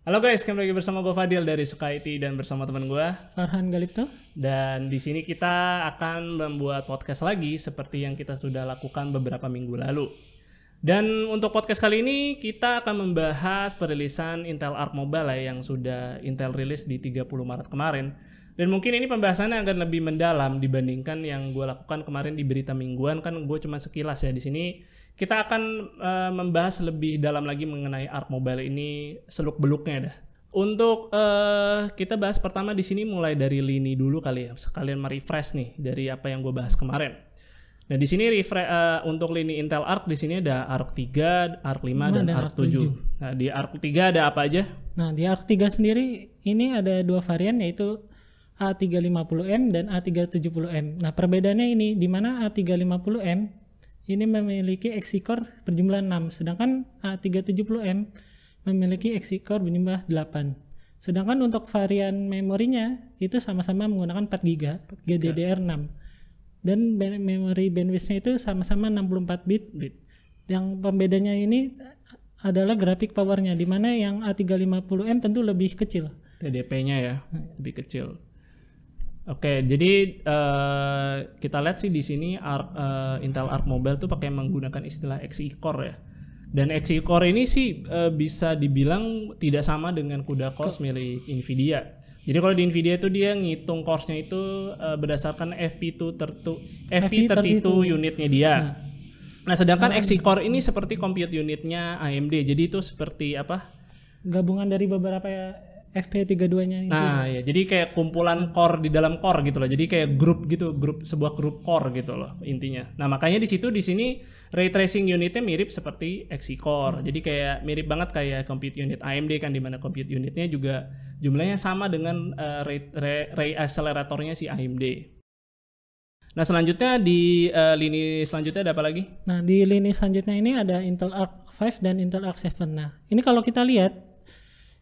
Halo guys, kembali lagi bersama gue Fadil dari SkyT dan bersama teman gue Farhan Galipto. Dan di sini kita akan membuat podcast lagi seperti yang kita sudah lakukan beberapa minggu lalu. Dan untuk podcast kali ini kita akan membahas perilisan Intel Arc Mobile ya, yang sudah Intel rilis di 30 Maret kemarin. Dan mungkin ini pembahasannya akan lebih mendalam dibandingkan yang gue lakukan kemarin di berita mingguan kan gue cuma sekilas ya di sini kita akan uh, membahas lebih dalam lagi mengenai art mobile ini seluk beluknya dah. Untuk uh, kita bahas pertama di sini mulai dari lini dulu kali ya. Sekalian merefresh nih dari apa yang gue bahas kemarin. Nah di sini refresh eh, uh, untuk lini Intel Arc di sini ada Arc 3, Arc 5 dan, dan Arc 7. 7. Nah di Arc 3 ada apa aja? Nah di Arc 3 sendiri ini ada dua varian yaitu A350M dan A370M. Nah perbedaannya ini di mana A350M ini memiliki eksikor berjumlah 6, sedangkan A370M memiliki eksikor berjumlah 8. Sedangkan untuk varian memorinya itu sama-sama menggunakan 4 GB GDDR6 dan memori bandwidthnya itu sama-sama 64 bit. bit. Yang pembedanya ini adalah grafik powernya, di mana yang A350M tentu lebih kecil. TDP-nya ya, hmm. lebih kecil. Oke, jadi uh, kita lihat sih di sini Arc, uh, eh, Intel Arc Mobile tuh pakai menggunakan istilah Xe Core ya. Dan Xe Core ini sih uh, bisa dibilang tidak sama dengan CUDA cores milik Nvidia. Jadi kalau di Nvidia itu dia ngitung course-nya itu uh, berdasarkan FP2 tertu, FP32 unitnya dia. Nah, nah sedangkan nah, Xe Core ini seperti compute unitnya AMD. Jadi itu seperti apa? Gabungan dari beberapa ya FP32-nya itu. Nah, ya. Jadi kayak kumpulan core di dalam core gitu loh. Jadi kayak grup gitu, grup sebuah grup core gitu loh intinya. Nah, makanya di situ di sini ray tracing unitnya mirip seperti core. Hmm. Jadi kayak mirip banget kayak compute unit AMD kan di mana compute unitnya juga jumlahnya sama dengan uh, ray, ray, ray acceleratornya si AMD. Nah, selanjutnya di uh, lini selanjutnya ada apa lagi? Nah, di lini selanjutnya ini ada Intel Arc 5 dan Intel Arc 7. Nah, ini kalau kita lihat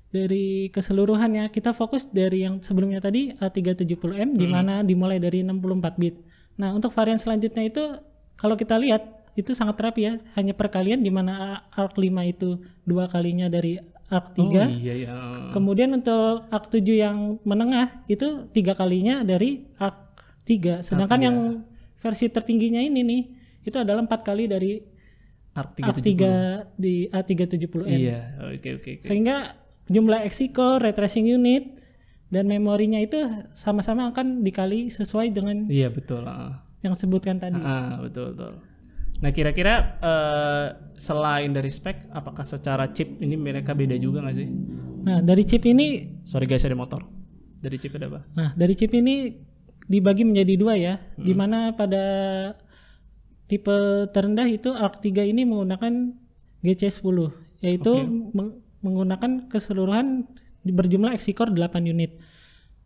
dari keseluruhannya kita fokus dari yang sebelumnya tadi eh, A370M hmm. di mana dimulai dari 64 bit. Nah, untuk varian selanjutnya itu kalau kita lihat itu sangat rapi ya, hanya perkalian di mana eh, ARC 5 itu dua kalinya dari ARC 3. Oh, iya, iya. Kemudian untuk ARC 7 yang menengah itu tiga kalinya dari ARC 3. Sedangkan Arc yang versi tertingginya ini nih itu adalah empat kali dari ARC 3 di A370M. Iya, oke okay, oke okay, okay. Sehingga jumlah eksiko, ray tracing unit dan memorinya itu sama-sama akan dikali sesuai dengan Iya, betul. Ah. Yang sebutkan tadi. Ah, ah betul, betul. Nah, kira-kira uh, selain dari spek apakah secara chip ini mereka beda juga nggak sih? Nah, dari chip ini sorry guys ada motor. Dari chip ada apa? Nah, dari chip ini dibagi menjadi dua ya, hmm. dimana pada tipe terendah itu ARC3 ini menggunakan GC10 yaitu okay menggunakan keseluruhan berjumlah eksikor 8 unit.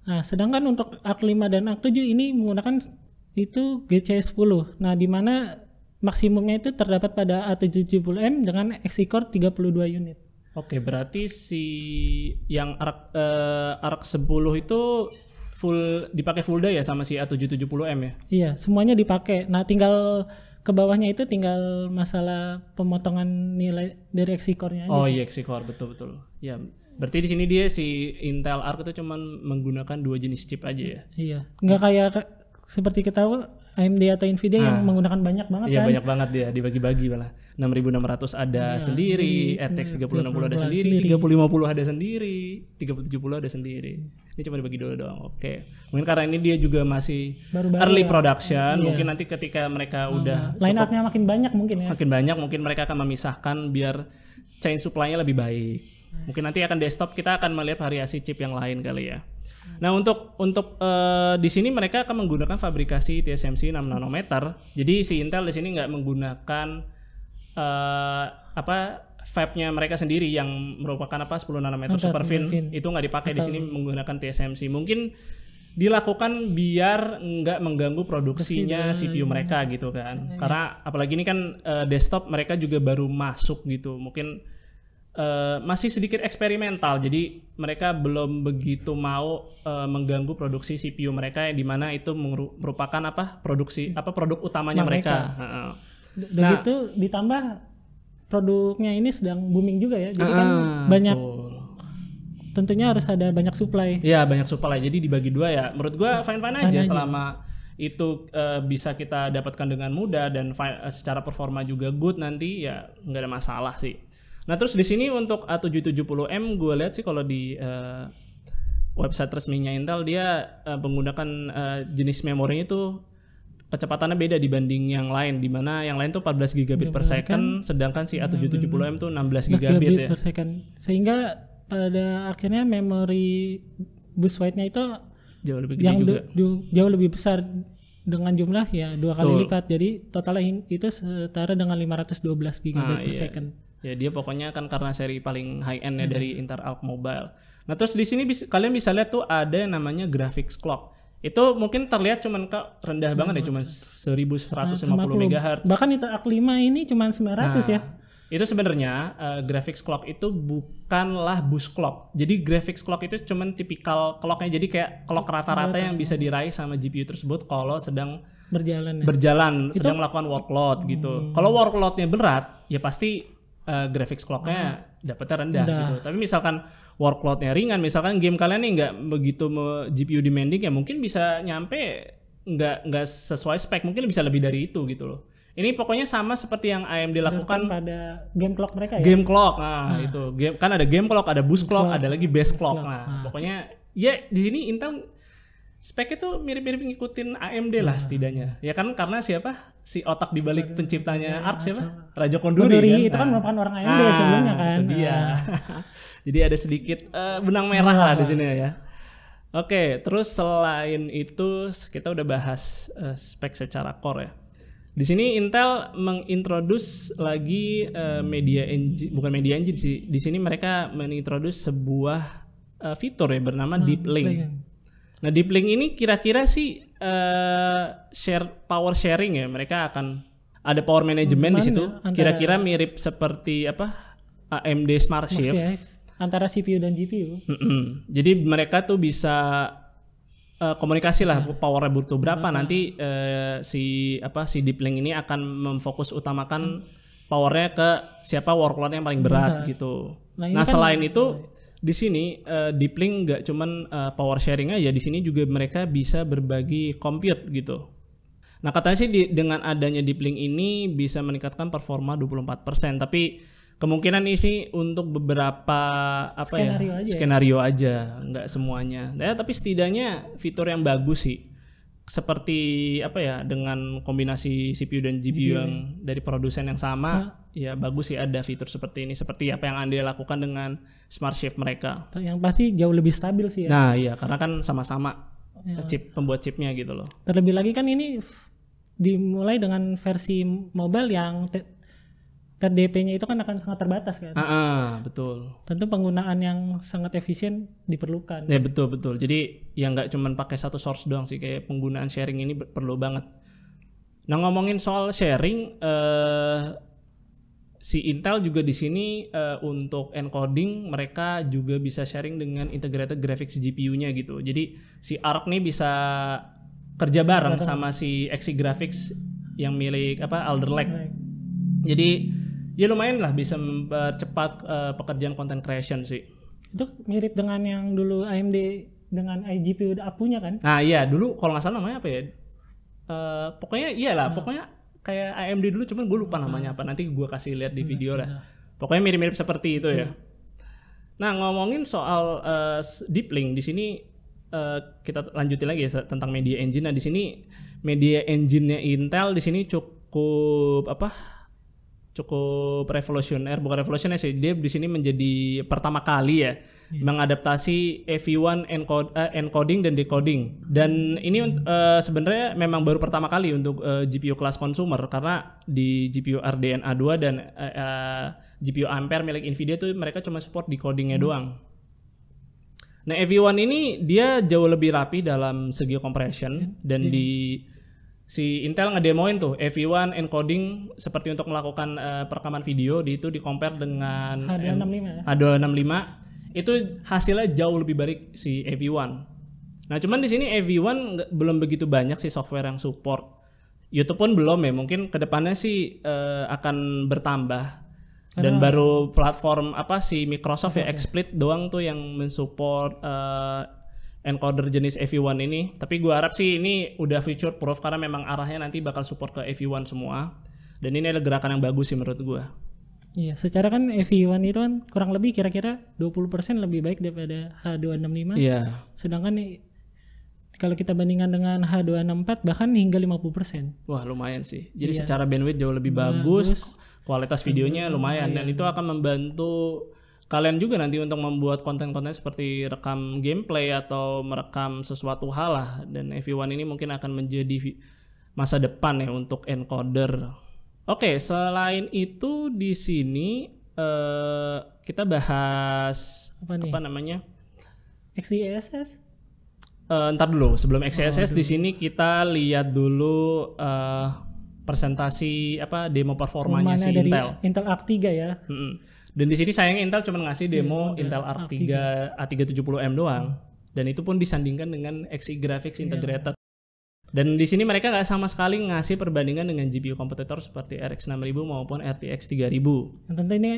Nah, sedangkan untuk ARC 5 dan ARC 7 ini menggunakan itu GC10. Nah, di mana maksimumnya itu terdapat pada a puluh m dengan eksikor 32 unit. Oke, berarti si yang arak eh, ARC 10 itu full dipakai full day ya sama si A770M ya? Iya, semuanya dipakai. Nah, tinggal ke bawahnya itu tinggal masalah pemotongan nilai dari exicornya Oh iya exicor betul betul. Ya berarti di sini dia si Intel Arc itu cuman menggunakan dua jenis chip aja ya. Iya. Enggak kayak seperti kita tahu AMD atau Nvidia ah. yang menggunakan banyak banget iya, kan. Iya banyak banget dia dibagi-bagi malah. 6600 ada ya, sendiri, iya, RTX 3060 ada sendiri, 3050 ada sendiri, 3070 ada sendiri. Ini cuma dibagi dua doang. Oke. Mungkin karena ini dia juga masih Baru -baru early ya. production, iya. mungkin nanti ketika mereka hmm. udah line up makin banyak mungkin ya. Makin banyak mungkin mereka akan memisahkan biar chain supply-nya lebih baik. Mungkin nanti akan desktop kita akan melihat variasi chip yang lain kali ya. Nah untuk untuk uh, di sini mereka akan menggunakan fabrikasi TSMC 6 nanometer. Jadi si Intel di sini nggak menggunakan uh, apa fabnya mereka sendiri yang merupakan apa 10 nanometer Ntar, superfin itu nggak dipakai di sini menggunakan TSMC. Mungkin dilakukan biar nggak mengganggu produksinya CPU iya. mereka gitu kan. Iya, iya. Karena apalagi ini kan uh, desktop mereka juga baru masuk gitu. Mungkin Eh, masih sedikit eksperimental. Jadi mereka belum begitu mau uh, mengganggu produksi CPU mereka yang mana itu merupakan apa produksi apa produk utamanya mereka. mereka. Uh, Dan nah, itu ditambah produknya ini sedang booming juga ya. Jadi uh, kan banyak. Tuh tentunya harus ada banyak supply. Ya banyak supply. Jadi dibagi dua ya. Menurut gua iya. fine fine aja, aja selama itu uh, bisa kita dapatkan dengan mudah dan secara performa juga good nanti ya nggak ada masalah sih. Nah terus di sini untuk A770M gue lihat sih kalau di uh, website resminya Intel dia uh, menggunakan uh, jenis memori itu kecepatannya beda dibanding yang lain di mana yang lain tuh 14 gigabit per second sedangkan si A770M tuh 16 gigabit ya. per second. Sehingga pada akhirnya memori bus wide-nya itu jauh lebih gede yang juga. Du, du, jauh lebih besar dengan jumlah ya dua kali Tuh. lipat. Jadi totalnya itu setara dengan 512 gigabit ah, per iya. second. Ya dia pokoknya kan karena seri paling high end ya hmm. dari Inter Alk Mobile. Nah terus di sini kalian bisa lihat tuh ada namanya graphics clock. Itu mungkin terlihat cuman ke rendah hmm. banget ya cuman 1150 nah, MHz. Bahkan itu Alk 5 ini cuman 900 ya. nah, ya. Itu sebenarnya uh, graphics clock itu bukanlah bus clock. Jadi graphics clock itu cuman tipikal clocknya jadi kayak clock rata-rata yang bisa diraih sama GPU tersebut kalau sedang berjalan ya? berjalan itu? sedang melakukan workload gitu. hmm. gitu. Kalau workloadnya berat ya pasti uh, graphics clocknya hmm. dapatnya rendah nah. gitu. Tapi misalkan workloadnya ringan, misalkan game kalian nih nggak begitu GPU demanding ya mungkin bisa nyampe nggak nggak sesuai spek, mungkin bisa lebih dari itu gitu loh. Ini pokoknya sama seperti yang AMD lakukan kan pada game clock mereka ya. Game clock, nah, nah. itu game kan ada game clock, ada boost clock, clock, ada lagi base clock. clock. Nah, nah, pokoknya ya di sini Intel speknya tuh mirip-mirip ngikutin AMD lah nah. setidaknya. Ya kan karena siapa? Si otak dibalik iya. penciptanya ya, ARC siapa? Raja Konduri, Konduri kan. Itu kan nah. merupakan orang AMD ah, sebelumnya kan. Itu dia. Nah. Jadi ada sedikit uh, benang merah lah di sini ya. Oke, terus selain itu kita udah bahas uh, spek secara core ya. Di sini Intel mengintroduks lagi uh, media engine, bukan media engine sih. Di sini mereka mengintroduks sebuah uh, fitur ya bernama nah, Deep Link. Nah, deep link ini kira-kira sih uh, share power sharing ya, mereka akan ada power management di situ. Kira-kira mirip seperti apa? AMD Smart Shift. antara CPU dan GPU. Mm-hmm. Jadi mereka tuh bisa uh, komunikasi lah nah. powernya butuh berapa nah. nanti uh, si apa si deep link ini akan memfokus utamakan hmm. powernya ke siapa workload yang paling berat nah. gitu. Nah, nah kan selain itu iya di sini uh, link nggak cuman uh, power sharing aja, di sini juga mereka bisa berbagi compute gitu. Nah katanya sih di, dengan adanya deep link ini bisa meningkatkan performa 24%, tapi kemungkinan ini sih untuk beberapa apa ya, skenario ya aja. skenario aja, nggak semuanya. Ya, tapi setidaknya fitur yang bagus sih seperti apa ya dengan kombinasi CPU dan GPU yeah. yang ya. dari produsen yang sama huh? ya bagus sih ada fitur seperti ini seperti apa yang Anda lakukan dengan smart chip mereka. Yang pasti jauh lebih stabil sih ya. Nah, iya karena kan sama-sama ya. chip pembuat chipnya gitu loh. Terlebih lagi kan ini dimulai dengan versi mobile yang terdp-nya itu kan akan sangat terbatas kan. Ah, ah, betul. Tentu penggunaan yang sangat efisien diperlukan. Ya betul betul. Jadi yang nggak cuma pakai satu source doang sih kayak penggunaan sharing ini perlu banget. Nah ngomongin soal sharing, eh, si Intel juga di sini uh, untuk encoding mereka juga bisa sharing dengan integrated graphics GPU-nya gitu. Jadi si ARC nih bisa kerja bareng Betul. sama si Exi Graphics yang milik apa Alder Lake. Jadi ya lumayan lah bisa mempercepat uh, pekerjaan content creation sih. Itu mirip dengan yang dulu AMD dengan iGPU udah punya kan? Nah iya, dulu kalau nggak salah namanya apa ya? Uh, pokoknya iyalah, nah. pokoknya kayak AMD dulu cuman gue lupa namanya hmm. apa nanti gue kasih lihat di hmm, video lah iya. pokoknya mirip-mirip seperti itu ya hmm. nah ngomongin soal uh, deep link di sini uh, kita lanjutin lagi ya tentang media engine nah di sini media engine-nya Intel di sini cukup apa cukup revolusioner bukan revolusioner sih dia di sini menjadi pertama kali ya Iya. mengadaptasi EV1 eh, encoding dan decoding. Dan ini uh, sebenarnya memang baru pertama kali untuk uh, eh, GPU kelas consumer karena di GPU RDNA2 dan uh, GPU Ampere milik Nvidia tuh mereka cuma support decodingnya hmm. doang. Nah, EV1 ini dia jauh lebih rapi dalam segi compression iya. dan yeah. di si Intel ngedemoin tuh EV1 encoding seperti untuk melakukan uh, perekaman video di itu di compare dengan H265 ya? H265 itu hasilnya jauh lebih baik si AV1. Nah, cuman di sini AV1 belum begitu banyak sih software yang support. YouTube pun belum ya, mungkin kedepannya sih uh, akan bertambah. Dan Aduh. baru platform apa sih Microsoft Aduh. Ya, ya XSplit doang tuh yang mensupport uh, encoder jenis AV1 ini. Tapi gua harap sih ini udah future proof karena memang arahnya nanti bakal support ke AV1 semua. Dan ini adalah gerakan yang bagus sih menurut gua. Iya, secara kan EV1 itu kan kurang lebih kira-kira 20% lebih baik daripada H265. Iya. Sedangkan nih, kalau kita bandingkan dengan H264 bahkan hingga 50%. Wah, lumayan sih. Jadi iya. secara bandwidth jauh lebih bagus, bagus. kualitas videonya lumayan, hmm. lumayan dan iya. itu akan membantu kalian juga nanti untuk membuat konten-konten seperti rekam gameplay atau merekam sesuatu hal lah dan EV1 ini mungkin akan menjadi masa depan ya untuk encoder Oke, okay, selain itu di sini uh, kita bahas apa nih? Apa namanya? XISS. Uh, eh, ntar dulu, sebelum XISS oh, di sini kita lihat dulu uh, presentasi apa demo performanya Mana si Intel. Intel Arc 3 ya. Mm -hmm. Dan di sini sayang Intel cuma ngasih demo okay. Intel Arc 3 A370M doang. Hmm. Dan itu pun disandingkan dengan XE Graphics yeah. Integrated dan di sini mereka nggak sama sekali ngasih perbandingan dengan GPU kompetitor seperti RX 6000 maupun RTX 3000. Nah, tentu ini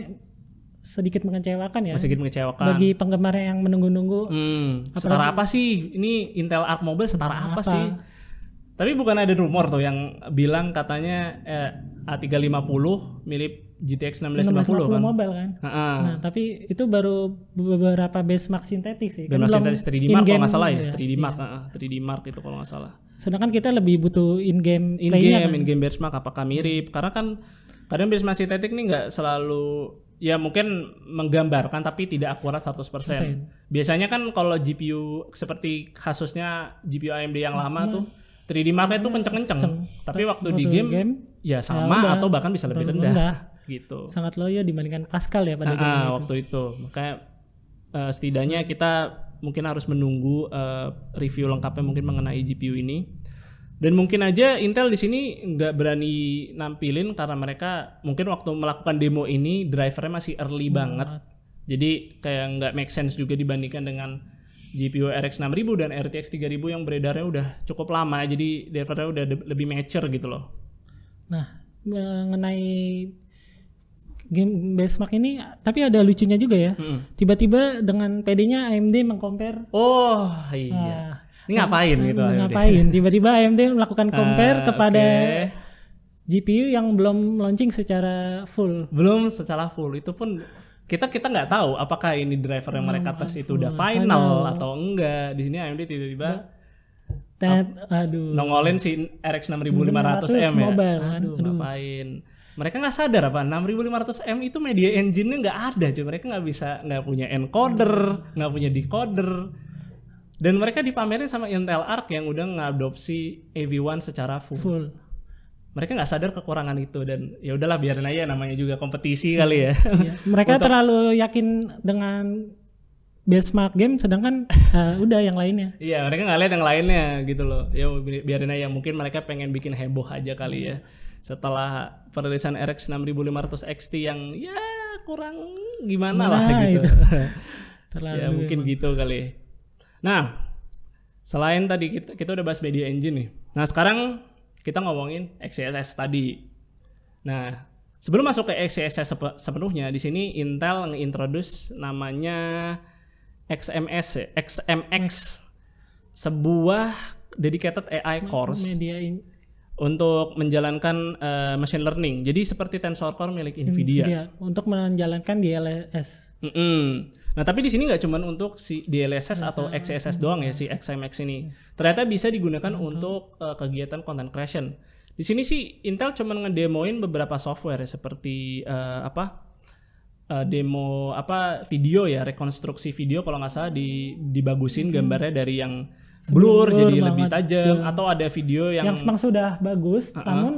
sedikit mengecewakan ya. Sedikit mengecewakan. Bagi penggemar yang menunggu-nunggu. Hmm, setara apa sih? Ini Intel Arc Mobile setara apa, apa sih? Tapi bukan ada rumor tuh yang bilang katanya eh, A350 mirip GTX 1650 kan. mobile kan. Uh -huh. Nah, tapi itu baru beberapa benchmark sintetik sih. Benchmark kan sintetik 3D Mark kalau nggak salah ya, ya. 3D Mark, iya. uh, 3D Mark itu kalau nggak salah. Sedangkan kita lebih butuh in game in game kan? in game benchmark apakah mirip? Karena kan kadang benchmark sintetik ini nggak selalu ya mungkin menggambarkan tapi tidak akurat 100%. persen. Biasanya kan kalau GPU seperti kasusnya GPU AMD yang lama nah. tuh 3D Mark nah, itu kenceng-kenceng. Tapi waktu, waktu di game, game ya sama ya udah, atau bahkan bisa lebih rendah. rendah gitu. Sangat loyo dibandingkan Pascal ya pada ah, ah itu. waktu itu. Makanya uh, setidaknya kita mungkin harus menunggu uh, review lengkapnya mungkin mengenai GPU ini. Dan mungkin aja Intel di sini nggak berani nampilin karena mereka mungkin waktu melakukan demo ini drivernya masih early hmm. banget. Jadi kayak nggak make sense juga dibandingkan dengan GPU RX 6000 dan RTX 3000 yang beredarnya udah cukup lama. Jadi drivernya udah lebih mature gitu loh. Nah, mengenai game benchmark ini tapi ada lucunya juga ya. Tiba-tiba dengan PD-nya AMD mengcompare. Oh iya. Uh, ini ngapain uh, gitu? Ngapain? Tiba-tiba AMD melakukan compare uh, kepada okay. GPU yang belum launching secara full. Belum secara full itu pun kita kita nggak tahu apakah ini driver yang mereka hmm, tes itu udah hmm, final, atau enggak. Di sini AMD tiba-tiba Tet, aduh. Nongolin si RX 6500M ya. Kan? aduh, aduh, ngapain? mereka nggak sadar apa 6500 m itu media engine-nya nggak ada cuy mereka nggak bisa nggak punya encoder nggak punya decoder dan mereka dipamerin sama Intel Arc yang udah ngadopsi AV1 secara full, full. mereka nggak sadar kekurangan itu dan ya udahlah biarin aja namanya juga kompetisi Sini. kali ya, Iya. mereka Untuk... terlalu yakin dengan benchmark game sedangkan uh, udah yang lainnya iya mereka nggak lihat yang lainnya gitu loh ya biarin aja mungkin mereka pengen bikin heboh aja kali ya setelah perilisan RX 6500 XT yang ya kurang gimana nah, lah gitu. Terlalu ya mungkin emang. gitu kali. Nah, selain tadi kita, kita udah bahas media engine nih. Nah, sekarang kita ngomongin XCSS tadi. Nah, sebelum masuk ke XCSS sepenuhnya di sini Intel nge-introduce namanya XMS XMX ya, sebuah dedicated AI course. Media untuk menjalankan uh, machine learning. Jadi seperti tensor core milik hmm, Nvidia. Nvidia untuk menjalankan DLSS. Mm -mm. Nah tapi di sini nggak cuma untuk si DLSS Masa, iya, atau XSS doang ya si XMX ini. Iya. Ternyata bisa digunakan mm untuk uh, kegiatan content creation. Di sini sih Intel cuma ngedemoin beberapa software ya, seperti uh, apa uh, demo apa video ya rekonstruksi video kalau nggak salah di dibagusin hmm. gambarnya dari yang blur, jadi banget. lebih tajam yeah. atau ada video yang yang memang sudah bagus uh -uh. namun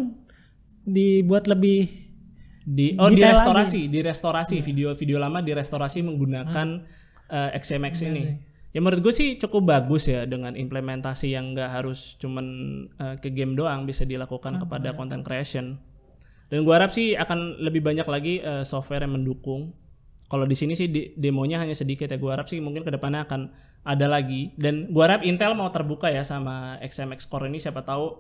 dibuat lebih di oh di-restorasi yeah. video-video lama di-restorasi menggunakan huh? uh, eh, XMX yeah, ini ya menurut gue sih cukup bagus ya dengan implementasi yang nggak harus cuman uh, ke game doang bisa dilakukan huh? kepada content creation dan gue harap sih akan lebih banyak lagi uh, software yang mendukung kalau di sini sih demonya hanya sedikit ya gue harap sih mungkin kedepannya akan ada lagi dan gua harap Intel mau terbuka ya sama XMX Core ini siapa tahu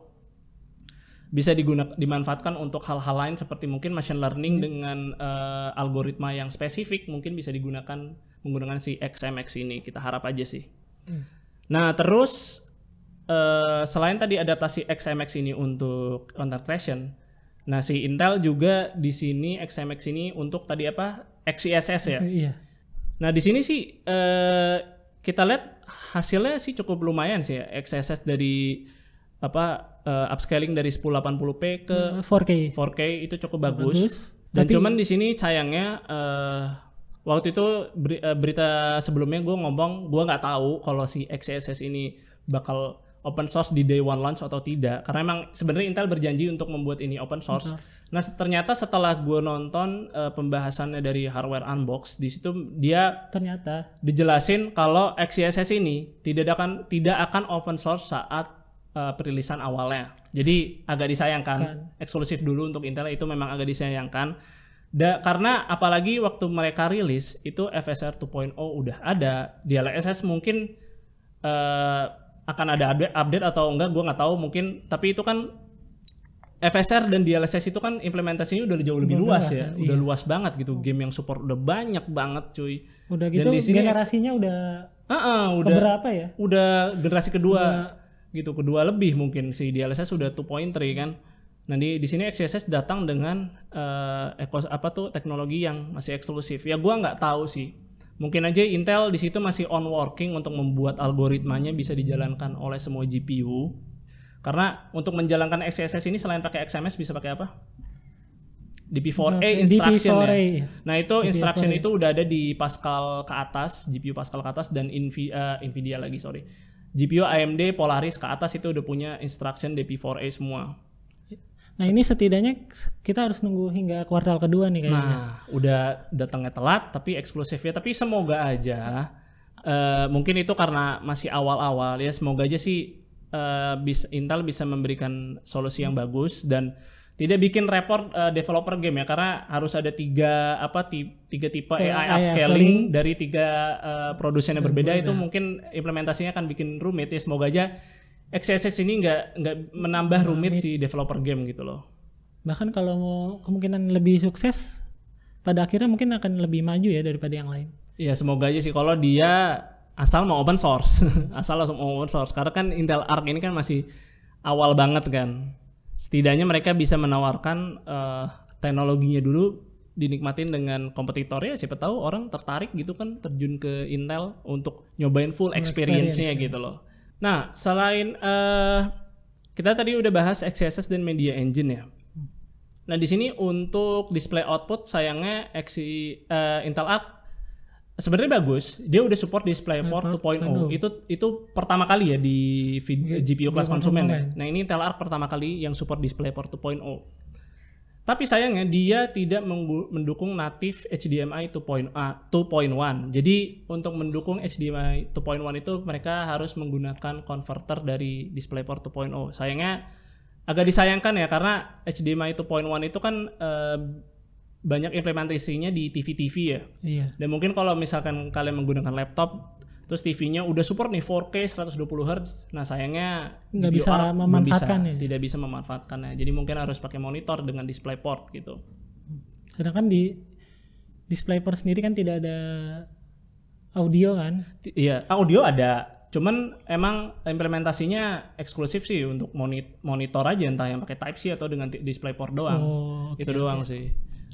bisa digunakan dimanfaatkan untuk hal-hal lain seperti mungkin machine learning dengan uh, algoritma yang spesifik mungkin bisa digunakan menggunakan si XMX ini kita harap aja sih. Hmm. Nah terus uh, selain tadi adaptasi XMX ini untuk counter creation, nah si Intel juga di sini XMX ini untuk tadi apa XISS ya. Iya. Nah di sini sih uh, kita lihat hasilnya sih cukup lumayan sih ya. XSS dari apa uh, upscaling dari 1080p ke 4K. Hmm, 4K itu cukup bagus. bagus Dan tapi... cuman di sini sayangnya uh, waktu itu eh, berita sebelumnya gue ngomong gue nggak tahu kalau si XSS ini bakal open source di day one launch atau tidak karena emang sebenarnya Intel berjanji untuk membuat ini open source. Betul. Nah ternyata setelah gue nonton uh, pembahasannya dari hardware unbox di situ dia ternyata dijelasin kalau XSS ini tidak akan tidak akan open source saat uh, perilisan awalnya. Jadi agak disayangkan kan. eksklusif dulu untuk Intel itu memang agak disayangkan. Da, karena apalagi waktu mereka rilis itu FSR 2.0 udah ada, DLSS mungkin uh, akan ada update, update atau enggak gue nggak tahu mungkin tapi itu kan FSR dan DLSS itu kan implementasinya udah jauh lebih udah luas, luas ya, ya iya. udah luas banget gitu. Game yang support udah banyak banget, cuy. Udah gitu dan di sini generasinya udah uh -uh, udah berapa ya? Udah generasi kedua. Udah. gitu, kedua lebih mungkin si DLSS udah 2.3 kan. Nah, di di sini XSS datang dengan uh, ekos apa tuh teknologi yang masih eksklusif. Ya gua nggak tahu sih Mungkin aja Intel di situ masih on working untuk membuat algoritmanya bisa dijalankan oleh semua GPU. Karena untuk menjalankan XSS ini selain pakai XMS bisa pakai apa? DP4A instruction DP4A. ya. Nah, itu DP4A. instruction itu udah ada di Pascal ke atas, GPU Pascal ke atas dan Invi, uh, Nvidia lagi, sorry. GPU AMD Polaris ke atas itu udah punya instruction DP4A semua. Nah ini setidaknya kita harus nunggu hingga kuartal kedua nih kayaknya. Nah udah datangnya telat tapi eksklusif ya tapi semoga aja uh, mungkin itu karena masih awal-awal ya semoga aja sih uh, eh, bisa, Intel bisa memberikan solusi yang bagus dan tidak bikin repot uh, eh, developer game ya karena harus ada tiga apa tiga tipe oh, AI, AI iya, upscaling AI. dari tiga uh, produsen yang berbeda, berbeda itu mungkin implementasinya akan bikin rumit ya semoga aja XSS ini nggak nggak menambah rumit, rumit si developer game gitu loh. Bahkan kalau mau kemungkinan lebih sukses, pada akhirnya mungkin akan lebih maju ya daripada yang lain. Iya semoga aja sih kalau dia asal mau open source, asal langsung mau open source. Karena kan Intel Arc ini kan masih awal banget kan. Setidaknya mereka bisa menawarkan uh, teknologinya dulu dinikmatin dengan kompetitor ya siapa tahu orang tertarik gitu kan terjun ke Intel untuk nyobain full experience-nya experience, ya. gitu loh. Nah, selain uh, kita tadi udah bahas XCSS dan media engine ya. Nah, di sini untuk display output sayangnya XI, uh, eh, Intel Art sebenarnya bagus. Dia udah support display port 2.0. Itu itu pertama kali ya di iya, GPU kelas konsumen ya. Nah, ini Intel Art pertama kali yang support display port 2.0. Tapi sayangnya dia tidak mendukung natif HDMI 2.1. Jadi untuk mendukung HDMI 2.1 itu mereka harus menggunakan converter dari DisplayPort 2.0. Sayangnya agak disayangkan ya karena HDMI 2.1 itu kan e, banyak implementasinya di TV-TV ya. Iya. Dan mungkin kalau misalkan kalian menggunakan laptop Terus TV-nya udah support nih 4K 120Hz. Nah, sayangnya nggak bisa memanfaatkan bisa, ya. Tidak bisa memanfaatkannya. Jadi mungkin harus pakai monitor dengan display port gitu. Sedangkan di display port sendiri kan tidak ada audio kan? iya, audio ada. Cuman emang implementasinya eksklusif sih untuk monitor aja entah yang pakai Type C atau dengan display port doang. Oh, okay, itu doang okay. sih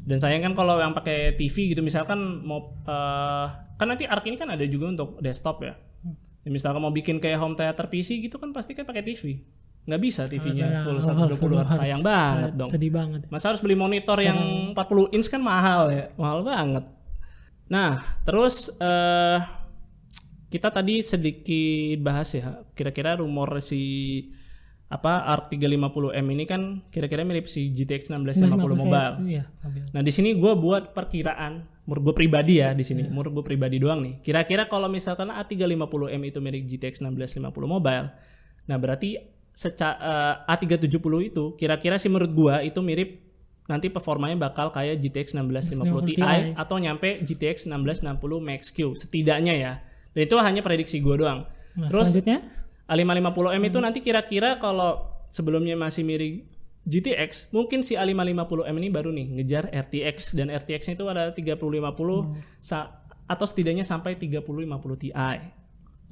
dan sayang kan kalau yang pakai TV gitu misalkan mau uh, kan nanti ARC ini kan ada juga untuk desktop ya. ya misalkan mau bikin kayak home theater PC gitu kan pasti kan pakai TV. Nggak bisa TV-nya full satu 120 Hz. Sayang banget dong. Sedih banget. Masa harus beli monitor yang 40 iya. inch kan mahal ya. Mahal banget. Nah, terus uh, kita tadi sedikit bahas ya kira-kira rumor si apa ARC 350M ini kan kira-kira mirip si GTX 1650 Mobile. Iya, Nah, di sini gue buat perkiraan, menurut gue pribadi ya di sini, iya. menurut gue pribadi doang nih. Kira-kira kalau misalkan A350M itu mirip GTX 1650 Mobile, nah berarti seca eh, uh, A370 itu kira-kira sih menurut gue itu mirip nanti performanya bakal kayak GTX 1650 Ti atau nyampe GTX 1660 Max Q setidaknya ya. Dan itu hanya prediksi gue doang. Nah, Terus selanjutnya A550M itu hmm. nanti kira-kira kalau sebelumnya masih mirip GTX, mungkin si A550M ini baru nih ngejar RTX dan RTX itu ada 3050 hmm. atau setidaknya sampai 3050 Ti.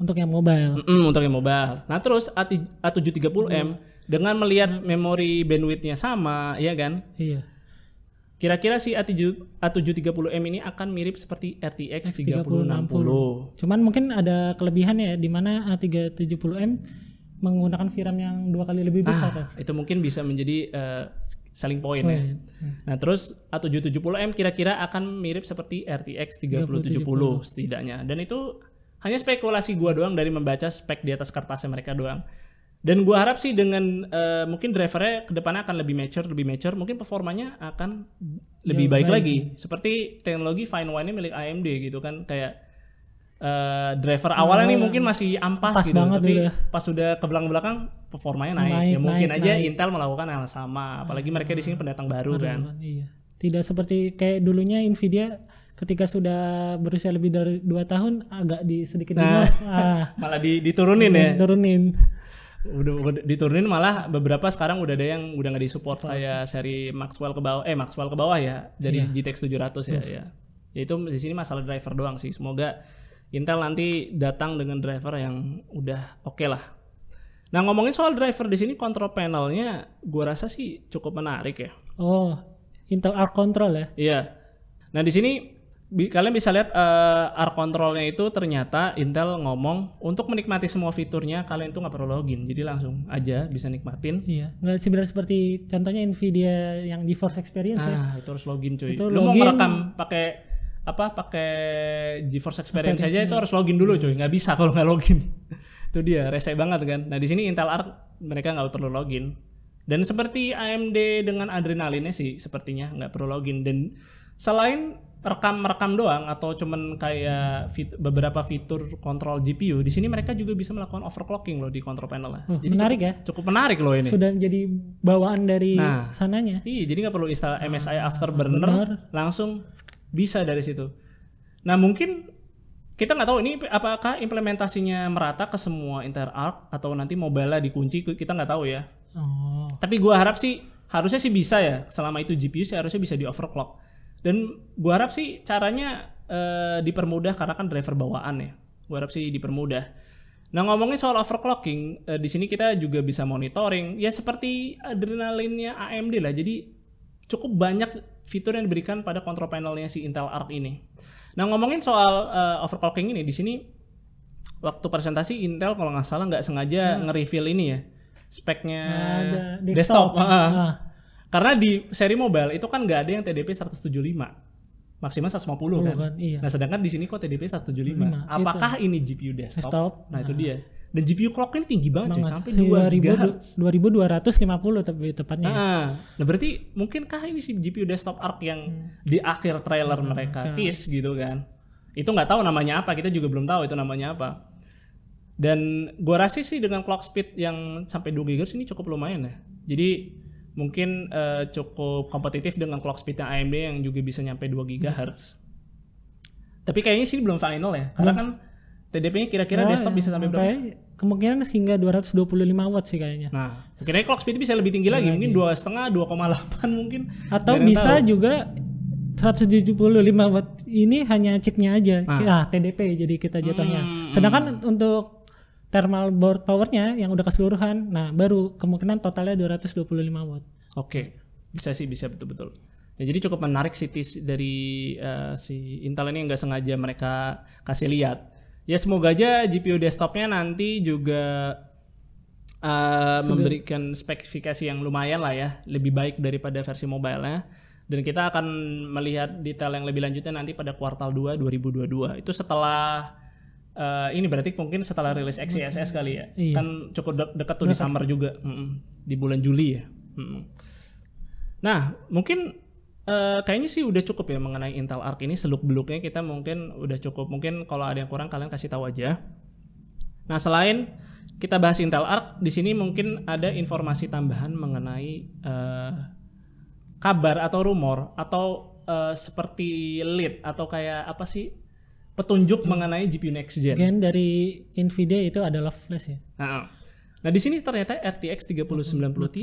Untuk yang mobile. Mm -mm, untuk yang mobile. Nah, terus A730M hmm. dengan melihat memori bandwidthnya sama, ya kan? Iya. Kira-kira si A7 A730M ini akan mirip seperti RTX 3060. 3060. Cuman mungkin ada kelebihannya ya di mana A370M menggunakan VRAM yang dua kali lebih besar. Ah, ya. Itu mungkin bisa menjadi uh, selling point, ya. point. ya. Hmm. Nah, terus A770M kira-kira akan mirip seperti RTX 3070 setidaknya. Dan itu hanya spekulasi gua doang dari membaca spek di atas kertasnya mereka doang. Dan gua harap sih dengan uh, mungkin drivernya kedepannya akan lebih mature, lebih mature, mungkin performanya akan lebih ya, baik, baik lagi. Seperti teknologi fine wine ini milik AMD gitu kan, kayak uh, driver nah, awalnya nih mungkin masih ampas gitu, gitu. pas gitu, tapi udah. pas sudah ke belakang-belakang performanya naik. naik ya mungkin naik, aja naik. Intel melakukan hal sama, apalagi mereka di sini pendatang nah, baru kan. Nah, iya. Tidak seperti kayak dulunya Nvidia ketika sudah berusia lebih dari dua tahun agak di sedikit nah, ah, malah di, diturunin ya. Turunin udah, udah diturunin malah beberapa sekarang udah ada yang udah nggak disupport kayak seri Maxwell ke bawah eh Maxwell ke bawah ya dari yeah. GTX 700 ya yes. ya. Ya itu di sini masalah driver doang sih. Semoga Intel nanti datang dengan driver yang udah oke okay lah. Nah ngomongin soal driver di sini kontrol panelnya, gua rasa sih cukup menarik ya. Oh, Intel Arc Control ya? Iya. Nah di sini kalian bisa lihat uh, R controlnya itu ternyata Intel ngomong untuk menikmati semua fiturnya kalian tuh nggak perlu login jadi langsung aja bisa nikmatin iya nggak sebenarnya seperti contohnya Nvidia yang GeForce Experience ya. ah, ya itu harus login cuy itu lu login, mau merekam pakai apa pakai GeForce Experience aja itu harus login dulu cuy nggak bisa kalau nggak login itu dia rese banget kan nah di sini Intel Arc mereka nggak perlu login dan seperti AMD dengan adrenalinnya sih sepertinya nggak perlu login dan selain rekam rekam doang atau cuman kayak fit, beberapa fitur kontrol GPU di sini mereka juga bisa melakukan overclocking loh di control panel Uh, jadi menarik cukup, ya cukup menarik loh ini sudah jadi bawaan dari nah, sananya iya jadi nggak perlu install ah, MSI Afterburner Benar. langsung bisa dari situ nah mungkin kita nggak tahu ini apakah implementasinya merata ke semua Arc atau nanti Mobile dikunci kita nggak tahu ya. Oh. Tapi gua harap sih harusnya sih bisa ya selama itu GPU sih harusnya bisa di overclock. Dan gua harap sih caranya uh, dipermudah karena kan driver bawaan ya. Gua harap sih dipermudah. Nah ngomongin soal overclocking, eh, di sini kita juga bisa monitoring. Ya seperti adrenalinnya AMD lah. Jadi cukup banyak fitur yang diberikan pada control panelnya si Intel Arc ini. Nah ngomongin soal uh, overclocking ini, di sini waktu presentasi Intel kalau nggak salah nggak sengaja hmm. nge-reveal ini ya speknya nah, desktop. desktop. Uh karena di seri mobile itu kan nggak ada yang TDP 175. Maksimal 150 oh, kan. kan iya. Nah, sedangkan di sini kok TDP 175. 5, Apakah itu. ini GPU desktop? desktop? Nah, nah, itu dia. Dan GPU clock ini tinggi banget, cuy, sampai 2250 tapi tepatnya. Nah, ya. nah, berarti mungkinkah ini si GPU desktop art yang hmm. di akhir trailer hmm, mereka kan. tis gitu kan. Itu nggak tahu namanya apa, kita juga belum tahu itu namanya apa dan gua rasa sih dengan clock speed yang sampai 2 GHz ini cukup lumayan ya jadi mungkin uh, cukup kompetitif dengan clock speednya AMD yang juga bisa nyampe 2 GHz. Tapi kayaknya sih belum final ya, karena hmm. kan TDP-nya kira-kira oh, desktop bisa iya. sampai berapa? Kemungkinan hingga 225 watt sih kayaknya. Nah, kira-kira clock speed bisa lebih tinggi lagi, mungkin dua setengah, dua koma delapan mungkin. Atau Biar bisa tahu. juga 175 watt ini hanya chipnya aja, nah. ah, ah TDP jadi kita jatuhnya. Hmm, hmm. Sedangkan hmm. untuk thermal board powernya yang udah keseluruhan nah baru kemungkinan totalnya 225 watt oke bisa sih bisa betul-betul ya, jadi cukup menarik sih dari uh, si Intel ini nggak sengaja mereka kasih lihat ya semoga aja GPU desktopnya nanti juga uh, memberikan spesifikasi yang lumayan lah ya lebih baik daripada versi mobilenya dan kita akan melihat detail yang lebih lanjutnya nanti pada kuartal 2 2022 itu setelah uh, ini berarti mungkin setelah rilis XISS ya, kali ya. Iya. Kan cukup de dekat tuh Betul. di summer juga. Mm -mm. Di bulan Juli ya. Mm -mm. Nah, mungkin uh, kayaknya sih udah cukup ya mengenai Intel Arc ini seluk-beluknya kita mungkin udah cukup. Mungkin kalau ada yang kurang kalian kasih tahu aja. Nah, selain kita bahas Intel Arc, di sini mungkin ada informasi tambahan mengenai uh, kabar atau rumor atau uh, seperti lead atau kayak apa sih petunjuk hmm. mengenai GPU next gen. Gen dari Nvidia itu adalah flash ya. Nah, nah di sini ternyata RTX 3090 hmm. Ti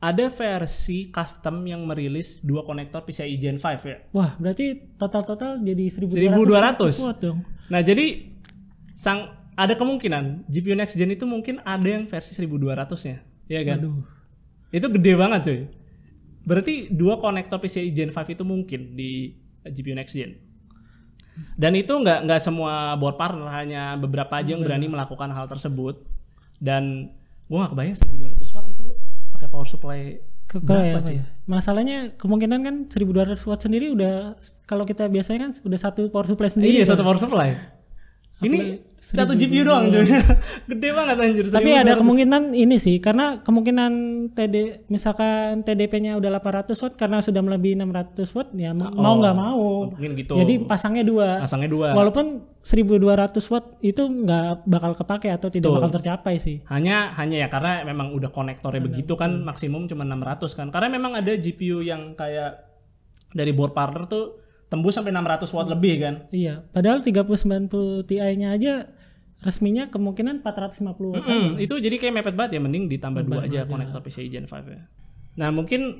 ada versi custom yang merilis dua konektor PCIe Gen 5 ya. Wah, berarti total-total jadi 1200. 1200. Nah, jadi sang ada kemungkinan GPU next gen itu mungkin ada yang versi 1200-nya. Iya kan? Aduh. Itu gede banget, cuy. Berarti dua konektor PCIe Gen 5 itu mungkin di GPU next gen. Dan itu nggak nggak semua board partner hanya beberapa aja yang berani melakukan hal tersebut. Dan gua nggak kebayang 1200 watt itu pakai power supply ke berapa ya, ya, Masalahnya kemungkinan kan 1200 watt sendiri udah kalau kita biasanya kan udah satu power supply sendiri. Iya, satu power supply ini satu GPU doang jadinya gede banget anjir tapi ada kemungkinan ini sih karena kemungkinan TD misalkan TDP-nya udah 800 watt karena sudah melebihi 600 watt ya oh, mau nggak mau mungkin gitu jadi pasangnya dua pasangnya dua walaupun 1200 watt itu nggak bakal kepake atau tidak Tuh. bakal tercapai sih hanya hanya ya karena memang udah konektornya begitu kan maksimum cuma 600 kan karena memang ada GPU yang kayak dari board partner tuh tembus sampai 600 watt lebih kan. Iya, padahal 3090 Ti-nya aja resminya kemungkinan 450 watt. Mm -hmm. Itu jadi kayak mepet banget ya mending ditambah dua aja konektor iya. PCI ya, Gen 5 ya. Nah, mungkin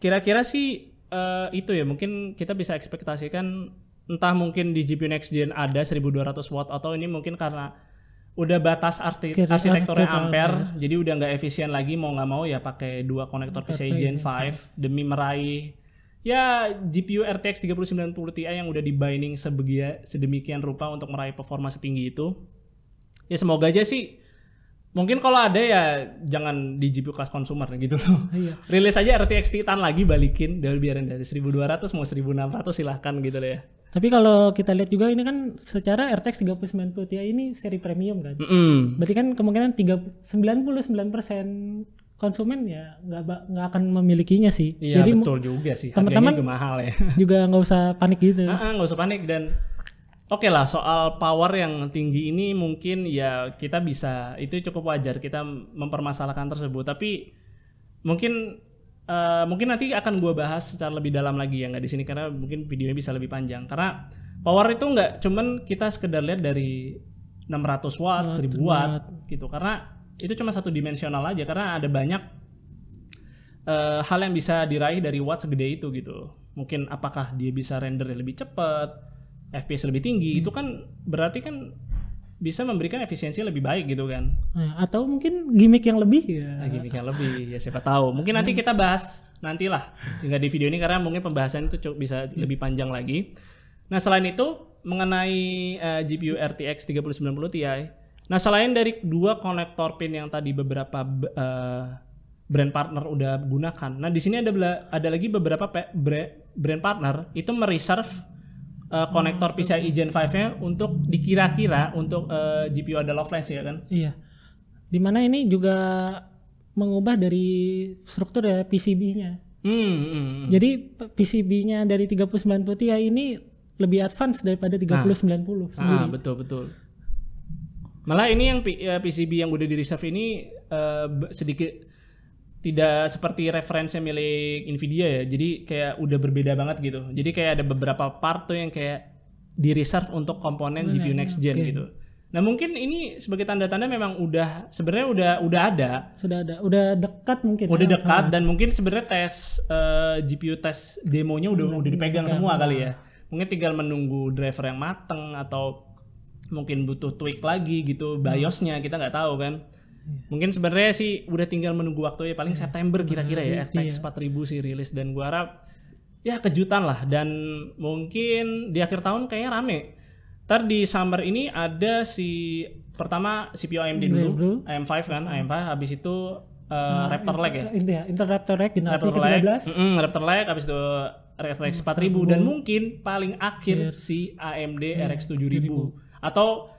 kira-kira sih uh, itu ya mungkin kita bisa ekspektasikan entah mungkin di GPU next gen ada 1200 watt atau ini mungkin karena udah batas arti Kira arsitekturnya ampere ya. jadi udah nggak efisien lagi mau nggak mau ya pakai dua konektor PCI Gen 5 demi meraih ya GPU RTX 3090 Ti yang udah dibinding sebegia, sedemikian rupa untuk meraih performa setinggi itu. Ya semoga aja sih mungkin kalau ada ya jangan di GPU kelas consumer gitu loh. Iya. Rilis aja RTX Titan lagi balikin dari biarin dari 1200 mau 1600 silahkan gitu loh ya. Tapi kalau kita lihat juga ini kan secara RTX 3090 Ti ini seri premium kan. Mm -hmm. Berarti kan kemungkinan sembilan 99% konsumen ya nggak nggak akan memilikinya sih. Iya Jadi, betul juga sih. Teman-teman juga mahal ya. Juga nggak usah panik gitu. Ah, ah, nggak usah panik dan Oke okay lah soal power yang tinggi ini mungkin ya kita bisa itu cukup wajar kita mempermasalahkan tersebut tapi mungkin uh, mungkin nanti akan gue bahas secara lebih dalam lagi ya nggak di sini karena mungkin videonya bisa lebih panjang karena power itu nggak cuman kita sekedar lihat dari 600 watt, 1000 watt gitu karena itu cuma satu dimensional aja karena ada banyak uh, hal yang bisa diraih dari watt segede itu gitu mungkin apakah dia bisa render lebih cepat fps lebih tinggi hmm. itu kan berarti kan bisa memberikan efisiensi lebih baik gitu kan nah, atau mungkin gimmick yang lebih ya nah, gimmick yang lebih ya siapa tahu mungkin nanti hmm. kita bahas nantilah nggak di video ini karena mungkin pembahasan itu bisa hmm. lebih panjang lagi nah selain itu mengenai uh, GPU RTX 3090 Ti Nah selain dari dua konektor pin yang tadi beberapa uh, brand partner udah gunakan, nah di sini ada ada lagi beberapa brand partner itu mereserve uh, konektor hmm, PCIe Gen 5-nya untuk dikira-kira untuk uh, eh, GPU ada flash ya kan? Iya. Dimana ini juga mengubah dari struktur ya PCB-nya. Hmm, hmm, hmm. Jadi PCB-nya dari 3090 Ti ini lebih advance daripada 3090 nah, sendiri. Ah, betul betul. Malah ini yang PCB eh, yang udah di reserve ini uh, sedikit tidak seperti referensinya milik Nvidia ya. Jadi kayak udah berbeda banget gitu. Jadi kayak ada beberapa part tuh yang kayak di reserve untuk komponen Bener, GPU next gen okay. gitu. Nah, mungkin ini sebagai tanda-tanda memang udah sebenarnya udah udah ada. Sudah ada, udah dekat mungkin. Ya. Udah ya, dekat ah. dan mungkin sebenarnya tes uh, eh, GPU tes demonya udah udah, dipegang semua kali ya. Mungkin tinggal menunggu driver yang mateng atau mungkin butuh tweak lagi gitu hmm. biosnya kita nggak tahu kan iya. mungkin sebenarnya sih udah tinggal menunggu waktu ya paling iya. September kira-kira ya RTX iya. 4000 sih rilis dan gua harap ya kejutan lah dan mungkin di akhir tahun kayaknya rame ntar di summer ini ada si pertama CPU AMD dulu AM5 kan AM5 habis itu uh, nah, Raptor Lag ya inti ya Intel Raptor Lag generasi Raptor ke-13 lag. Mm -mm, Raptor Lag habis itu RX 4000 hmm, dan mungkin paling akhir yeah. si AMD yeah. RX 7000 yeah atau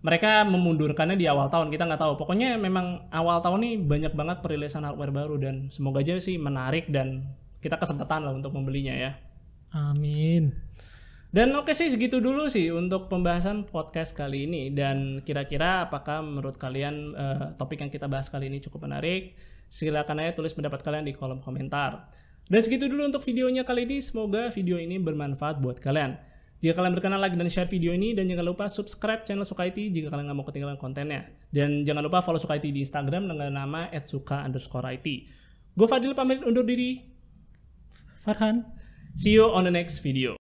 mereka memundurkannya di awal tahun kita nggak tahu pokoknya memang awal tahun ini banyak banget perilisan hardware baru dan semoga aja sih menarik dan kita kesempatan lah untuk membelinya ya amin dan oke sih segitu dulu sih untuk pembahasan podcast kali ini dan kira-kira apakah menurut kalian uh, topik yang kita bahas kali ini cukup menarik silakan aja tulis pendapat kalian di kolom komentar dan segitu dulu untuk videonya kali ini semoga video ini bermanfaat buat kalian jika kalian berkenan like dan share video ini dan jangan lupa subscribe channel Sukaiti jika kalian nggak mau ketinggalan kontennya. Dan jangan lupa follow Sukaiti di Instagram dengan nama @suka_it. Gue Fadil pamit undur diri. Farhan, see you on the next video.